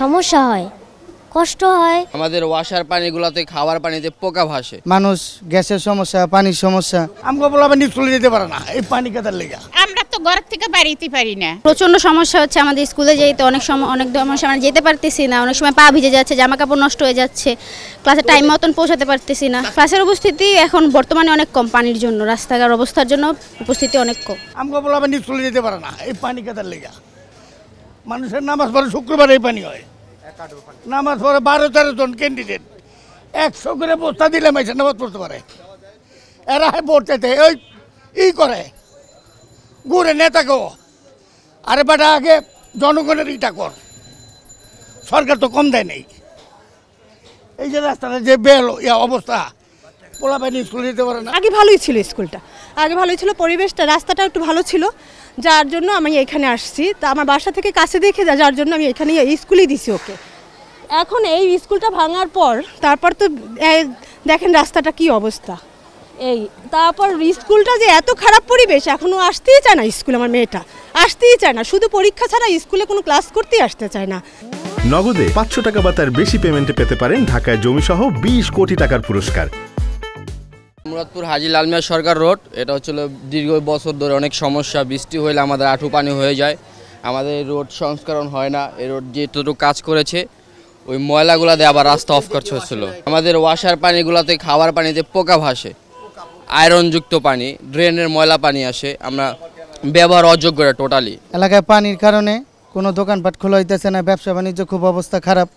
সমস্যা হয় কষ্ট হয় আমাদের ওয়াশার পানিগুলোতে খাওয়ার পানিতে পোকা ভাসে মানুষ গ্যাসের সমস্যা পানির সমস্যা আমরা বলা পানি চলে যেতে পারে না এই পানি কাদার লেগে আমরা তো ঘর থেকে বাড়িতে পারি না প্রচন্ড সমস্যা হচ্ছে আমাদের স্কুলে যেতে অনেক সময় অনেক সময় আমরা যেতে পারতেছি না অনেক সময় পা ভিজে যাচ্ছে জামা কাপড় নষ্ট হয়ে যাচ্ছে ক্লাসে টাইম মতন পৌঁছাতে পারতেছি না ক্লাসের উপস্থিতি এখন বর্তমানে অনেক কম পানির জন্য রাস্তাঘাট অবস্থার জন্য উপস্থিতি অনেক কম আমরা বলা পানি চলে যেতে পারে না এই পানি কাদার লেগে মানুষের নামাজ পড়ে শুক্রবার এই পানি হয় নামাজ পড়ে বারো তেরো জন ক্যান্ডিডেট একশো করে বস্তা দিলে মাইছে নামাজ পড়তে পারে এরা ভোট চাইতে ওই ই করে ঘুরে নেতাকে আরে বেটা আগে জনগণের ইটা কর সরকার তো কম দেয় নেই এই যে রাস্তাটা যে বেল ইয়া অবস্থা পোলাপানি স্কুলে যেতে পারে না আগে ভালোই ছিল স্কুলটা আগে ভালোই ছিল পরিবেশটা রাস্তাটা একটু ভালো ছিল যার জন্য আমি এখানে আসছি তা আমার বাসা থেকে কাছে দেখে যা যার জন্য আমি এখানে এই স্কুলই দিছি ওকে এখন এই স্কুলটা ভাঙার পর তারপর তো দেখেন রাস্তাটা কি অবস্থা এই তারপর স্কুলটা যে এত খারাপ পরিবেশ এখনও আসতেই চায় না স্কুলে আমার মেয়েটা আসতেই চায় না শুধু পরীক্ষা ছাড়া স্কুলে কোনো ক্লাস করতেই আসতে চায় না নগদে পাঁচশো টাকা বা তার বেশি পেমেন্টে পেতে পারেন ঢাকায় জমিসহ বিশ কোটি টাকার পুরস্কার মুরাদপুর হাজি লালমিয়া সরকার রোড এটা হচ্ছিল দীর্ঘ বছর ধরে অনেক সমস্যা বৃষ্টি হইলে আমাদের আঁঠু পানি হয়ে যায় আমাদের রোড সংস্করণ হয় না এই রোড যেটুকু কাজ করেছে ওই ময়লাগুলা দিয়ে আবার রাস্তা অফ করছে হচ্ছিল আমাদের ওয়াশার পানিগুলাতে খাবার পানিতে পোকা ভাসে আয়রনযুক্ত পানি ড্রেনের ময়লা পানি আসে আমরা ব্যবহার অযোগ্য টোটালি এলাকায় পানির কারণে কোনো দোকানপাট খোলা হইতেছে না ব্যবসা বাণিজ্য খুব অবস্থা খারাপ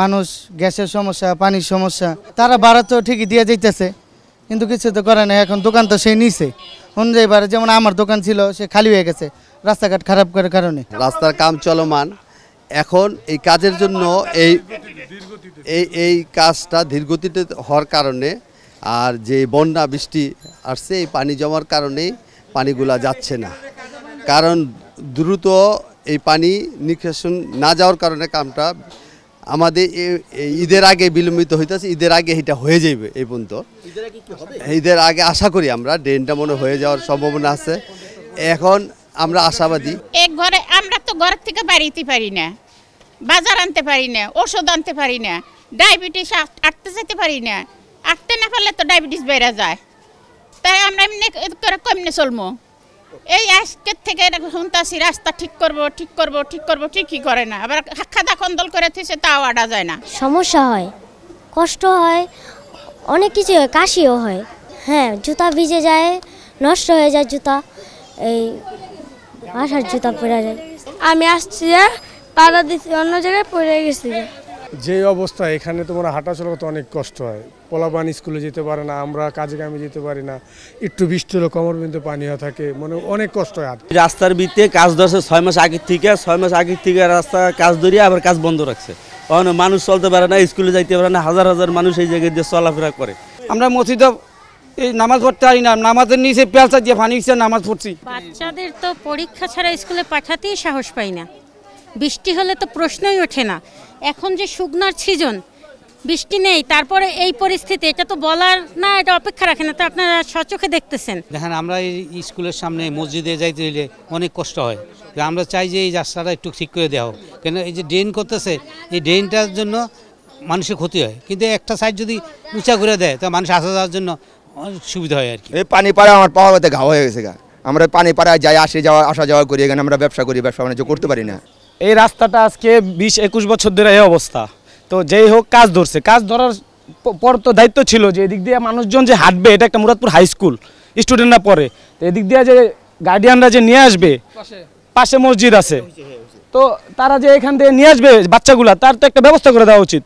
মানুষ গ্যাসের সমস্যা পানির সমস্যা তারা ভাড়া ঠিকই দিয়ে যাইতেছে কিন্তু কিছু তো করে না এখন দোকান তো সে নিছে অনুযায়ী বারে যেমন আমার দোকান ছিল সে খালি হয়ে গেছে রাস্তাঘাট খারাপ করার কারণে রাস্তার কাম চলমান এখন এই কাজের জন্য এই এই এই কাজটা ধীরগতিতে হওয়ার কারণে আর যে বন্যা বৃষ্টি আসছে এই পানি জমার কারণেই পানিগুলা যাচ্ছে না কারণ দ্রুত এই পানি নিষ্কাশন না যাওয়ার কারণে কামটা আমাদের ঈদের আগে বিলম্বিত হইতেছে ঈদের আগে এটা হয়ে যাইবে এই পর্যন্ত ঈদের আগে আশা করি আমরা ড্রেনটা মনে হয়ে যাওয়ার সম্ভাবনা আছে এখন আমরা আশাবাদী এক ঘরে আমরা তো ঘর থেকে বাড়িতে পারি না বাজার আনতে পারি না ওষুধ আনতে পারি না ডায়াবেটিস আটতে যেতে পারি না আটতে না পারলে তো ডায়াবেটিস বেড়ে যায় তাই আমরা এমনি করে কমনে চলবো এই আজকের থেকে এরকম শুনতাছি রাস্তা ঠিক করব ঠিক করব ঠিক করব ঠিকই করে না আবার খাদা খন্দল করে থেকে তাও আডা যায় না সমস্যা হয় কষ্ট হয় অনেক কিছু হয় কাশিও হয় হ্যাঁ জুতা ভিজে যায় নষ্ট হয়ে যায় জুতা এই আসার জুতা পরে যায় আমি আসছি পাড়া দিচ্ছি অন্য জায়গায় পরে গেছি যে অবস্থা এখানে তোমরা চলা করতে অনেক কষ্ট হয় পোলাবান স্কুলে যেতে পারে না আমরা কাজে কামে যেতে পারি না একটু বৃষ্টি হলে কমর বিন্দু পানি হয়ে থাকে মানে অনেক কষ্ট হয় রাস্তার ভিত্তিতে কাজ ধরছে ছয় মাস আগের থেকে ছয় মাস আগের থেকে রাস্তা কাজ ধরিয়ে আবার কাজ বন্ধ রাখছে কখনো মানুষ চলতে পারে না স্কুলে যাইতে পারে না হাজার হাজার মানুষ এই জায়গায় দিয়ে চলাফেরা করে আমরা মসজিদে এই নামাজ পড়তে পারি না নামাজের নিচে পেঁচা দিয়ে পানি নামাজ পড়ছি বাচ্চাদের তো পরীক্ষা ছাড়া স্কুলে পাঠাতেই সাহস পাই না বৃষ্টি হলে তো প্রশ্নই ওঠে না এখন যে শুকনার সিজন বৃষ্টি নেই তারপরে এই পরিস্থিতি এটা তো বলার না এটা অপেক্ষা রাখে না তো আপনারা সচোখে দেখতেছেন দেখেন আমরা এই স্কুলের সামনে মসজিদে যাইতে হইলে অনেক কষ্ট হয় আমরা চাই যে এই রাস্তাটা একটু ঠিক করে দেওয়া হোক কেন এই যে ড্রেন করতেছে এই ড্রেনটার জন্য মানুষের ক্ষতি হয় কিন্তু একটা সাইড যদি উঁচা করে দেয় তা মানুষ আসা যাওয়ার জন্য সুবিধা হয় আর কি এই পানি পাড়া আমার পাওয়া ঘা হয়ে গেছে আমরা পানি পাড়ায় যাই আসে যাওয়া আসা যাওয়া করি এখানে আমরা ব্যবসা করি ব্যবসা বাণিজ্য করতে পারি না এই রাস্তাটা আজকে বিশ একুশ বছর ধরে এই অবস্থা তো যেই হোক কাজ ধরছে কাজ ধরার পর তো দায়িত্ব ছিল যে এদিক দিয়ে মানুষজন যে হাঁটবে এটা একটা মুরাদপুর হাই স্কুল স্টুডেন্টরা পড়ে তো এদিক দিয়ে যে গার্ডিয়ানরা যে নিয়ে আসবে পাশে মসজিদ আছে হ্যাঁ, হ্যাঁ, হ্যাঁ। তো তারা যে এখান থেকে নিয়ে আসবে বাচ্চাগুলা তার তো একটা ব্যবস্থা করে দেওয়া উচিত